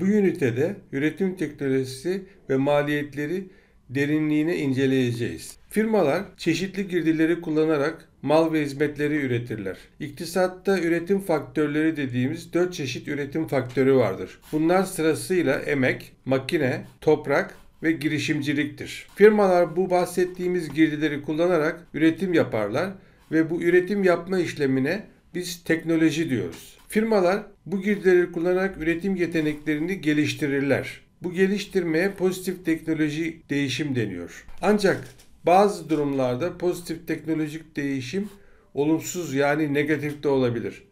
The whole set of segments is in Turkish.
Bu ünitede üretim teknolojisi ve maliyetleri derinliğine inceleyeceğiz. Firmalar çeşitli girdileri kullanarak mal ve hizmetleri üretirler. İktisatta üretim faktörleri dediğimiz 4 çeşit üretim faktörü vardır. Bunlar sırasıyla emek, makine, toprak ve girişimciliktir. Firmalar bu bahsettiğimiz girdileri kullanarak üretim yaparlar ve bu üretim yapma işlemine biz teknoloji diyoruz. Firmalar bu girdileri kullanarak üretim yeteneklerini geliştirirler. Bu geliştirmeye pozitif teknoloji değişim deniyor. Ancak bazı durumlarda pozitif teknolojik değişim olumsuz yani negatif de olabilir.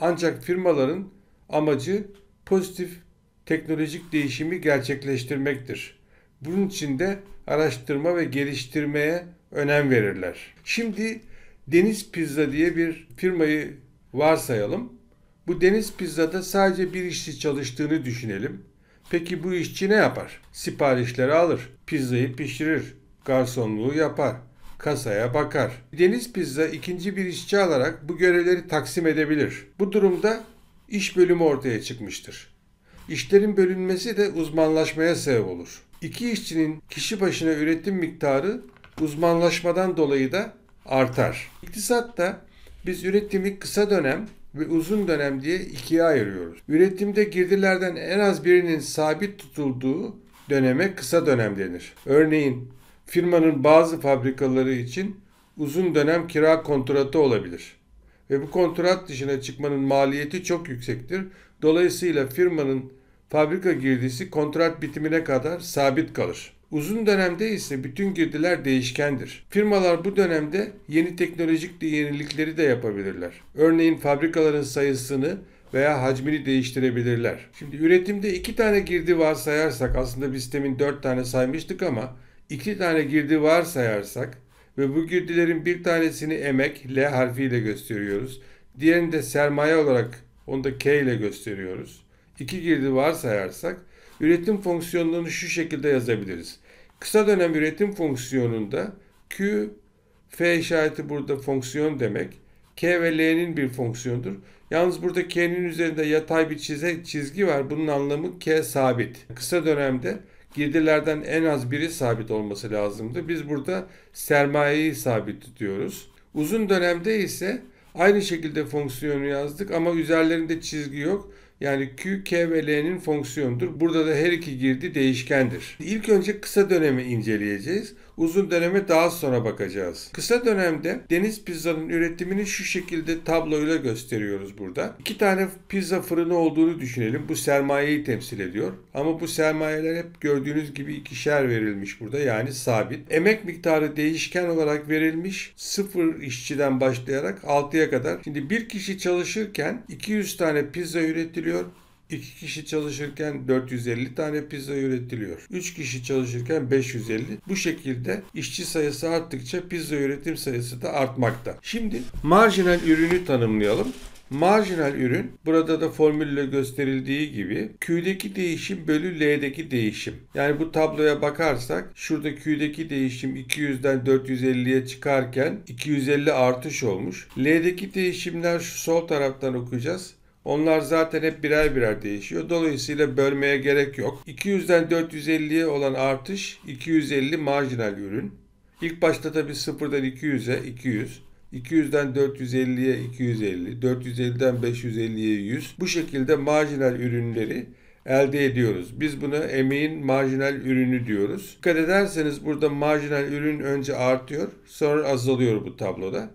Ancak firmaların amacı pozitif teknolojik değişimi gerçekleştirmektir. Bunun için de araştırma ve geliştirmeye önem verirler. Şimdi Deniz Pizza diye bir firmayı varsayalım. Bu deniz pizzada sadece bir işçi çalıştığını düşünelim. Peki bu işçi ne yapar? Siparişleri alır, pizzayı pişirir, garsonluğu yapar, kasaya bakar. Deniz Pizza ikinci bir işçi alarak bu görevleri taksim edebilir. Bu durumda iş bölümü ortaya çıkmıştır. İşlerin bölünmesi de uzmanlaşmaya sebep olur. İki işçinin kişi başına üretim miktarı uzmanlaşmadan dolayı da artar. İktisatta biz üretimi kısa dönem ve uzun dönem diye ikiye ayırıyoruz. Üretimde girdilerden en az birinin sabit tutulduğu döneme kısa dönem denir. Örneğin firmanın bazı fabrikaları için uzun dönem kira kontratı olabilir ve bu kontrat dışına çıkmanın maliyeti çok yüksektir. Dolayısıyla firmanın fabrika girdisi kontrat bitimine kadar sabit kalır. Uzun dönemde ise bütün girdiler değişkendir. Firmalar bu dönemde yeni teknolojik de yenilikleri de yapabilirler. Örneğin fabrikaların sayısını veya hacmini değiştirebilirler. Şimdi üretimde iki tane girdi varsayarsak aslında biz temin dört tane saymıştık ama iki tane girdi varsayarsak ve bu girdilerin bir tanesini emek L harfiyle gösteriyoruz. Diğerini de sermaye olarak onu da K ile gösteriyoruz. İki girdi varsayarsak Üretim fonksiyonunu şu şekilde yazabiliriz. Kısa dönem üretim fonksiyonunda Q, F işareti burada fonksiyon demek. K ve L'nin bir fonksiyonudur. Yalnız burada K'nin üzerinde yatay bir çize, çizgi var. Bunun anlamı K sabit. Kısa dönemde girdilerden en az biri sabit olması lazımdı. Biz burada sermayeyi sabit tutuyoruz. Uzun dönemde ise aynı şekilde fonksiyonu yazdık ama üzerlerinde çizgi yok. Yani Q, K ve L'nin fonksiyonudur. Burada da her iki girdi değişkendir. İlk önce kısa dönemi inceleyeceğiz. Uzun döneme daha sonra bakacağız. Kısa dönemde deniz pizzanın üretimini şu şekilde tabloyla gösteriyoruz burada. İki tane pizza fırını olduğunu düşünelim. Bu sermayeyi temsil ediyor. Ama bu sermayeler hep gördüğünüz gibi ikişer verilmiş burada yani sabit. Emek miktarı değişken olarak verilmiş. Sıfır işçiden başlayarak 6'ya kadar. Şimdi bir kişi çalışırken 200 tane pizza üretiliyor üretiliyor. 2 kişi çalışırken 450 tane pizza üretiliyor. 3 kişi çalışırken 550. Bu şekilde işçi sayısı arttıkça pizza üretim sayısı da artmakta. Şimdi marjinal ürünü tanımlayalım. Marjinal ürün burada da formülle gösterildiği gibi Q'deki değişim bölü L'deki değişim. Yani bu tabloya bakarsak şurada Q'deki değişim 200'den 450'ye çıkarken 250 artış olmuş. L'deki değişimler şu sol taraftan okuyacağız. Onlar zaten hep birer birer değişiyor. Dolayısıyla bölmeye gerek yok. 200'den 450'ye olan artış 250 marjinal ürün. İlk başta tabi 0'dan 200'e 200. 200'den 450'ye 250, 450'den 550'ye 100. Bu şekilde marjinal ürünleri elde ediyoruz. Biz buna emeğin marjinal ürünü diyoruz. Dikkat ederseniz burada marjinal ürün önce artıyor, sonra azalıyor bu tabloda.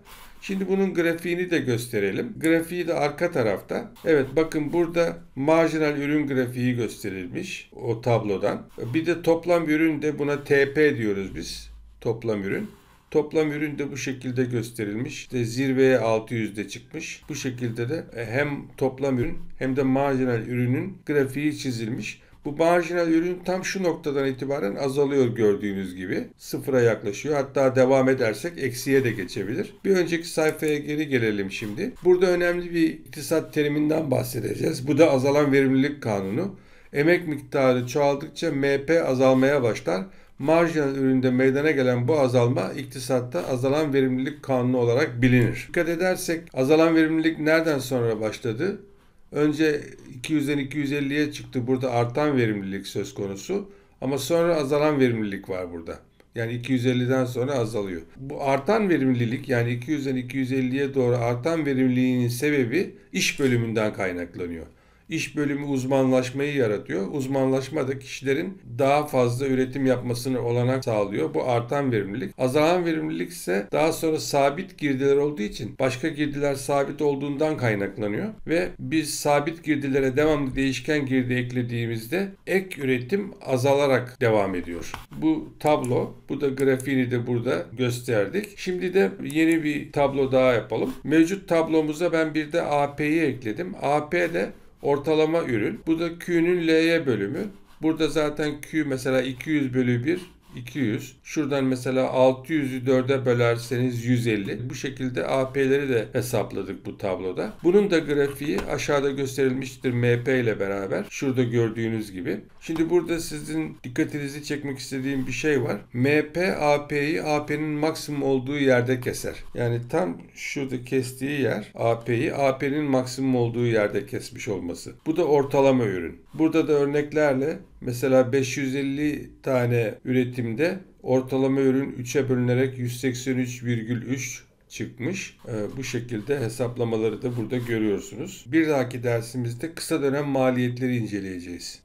Şimdi bunun grafiğini de gösterelim. Grafiği de arka tarafta. Evet bakın burada marjinal ürün grafiği gösterilmiş o tablodan. Bir de toplam ürün de buna TP diyoruz biz. Toplam ürün. Toplam ürün de bu şekilde gösterilmiş. İşte zirveye 600'de çıkmış. Bu şekilde de hem toplam ürün hem de marjinal ürünün grafiği çizilmiş. Bu marjinal ürün tam şu noktadan itibaren azalıyor gördüğünüz gibi. Sıfıra yaklaşıyor. Hatta devam edersek eksiye de geçebilir. Bir önceki sayfaya geri gelelim şimdi. Burada önemli bir iktisat teriminden bahsedeceğiz. Bu da azalan verimlilik kanunu. Emek miktarı çoğaldıkça MP azalmaya başlar. Marjinal üründe meydana gelen bu azalma iktisatta azalan verimlilik kanunu olarak bilinir. Dikkat edersek azalan verimlilik nereden sonra başladı? Önce 200'den 250'ye çıktı. Burada artan verimlilik söz konusu. Ama sonra azalan verimlilik var burada. Yani 250'den sonra azalıyor. Bu artan verimlilik yani 200'den 250'ye doğru artan verimliliğin sebebi iş bölümünden kaynaklanıyor iş bölümü uzmanlaşmayı yaratıyor. Uzmanlaşma da kişilerin daha fazla üretim yapmasını olanak sağlıyor. Bu artan verimlilik. Azalan verimlilik ise daha sonra sabit girdiler olduğu için başka girdiler sabit olduğundan kaynaklanıyor ve biz sabit girdilere devamlı değişken girdi eklediğimizde ek üretim azalarak devam ediyor. Bu tablo, bu da grafiğini de burada gösterdik. Şimdi de yeni bir tablo daha yapalım. Mevcut tablomuza ben bir de AP'yi ekledim. AP de ortalama ürün. Bu da Q'nün L'ye bölümü. Burada zaten Q mesela 200 bölü 1 200. Şuradan mesela 600'ü 4'e bölerseniz 150. Bu şekilde AP'leri de hesapladık bu tabloda. Bunun da grafiği aşağıda gösterilmiştir MP ile beraber. Şurada gördüğünüz gibi. Şimdi burada sizin dikkatinizi çekmek istediğim bir şey var. MP AP'yi AP'nin maksimum olduğu yerde keser. Yani tam şurada kestiği yer AP'yi AP'nin maksimum olduğu yerde kesmiş olması. Bu da ortalama ürün. Burada da örneklerle mesela 550 tane üretimde ortalama ürün 3'e bölünerek 183,3 çıkmış. Ee, bu şekilde hesaplamaları da burada görüyorsunuz. Bir dahaki dersimizde kısa dönem maliyetleri inceleyeceğiz.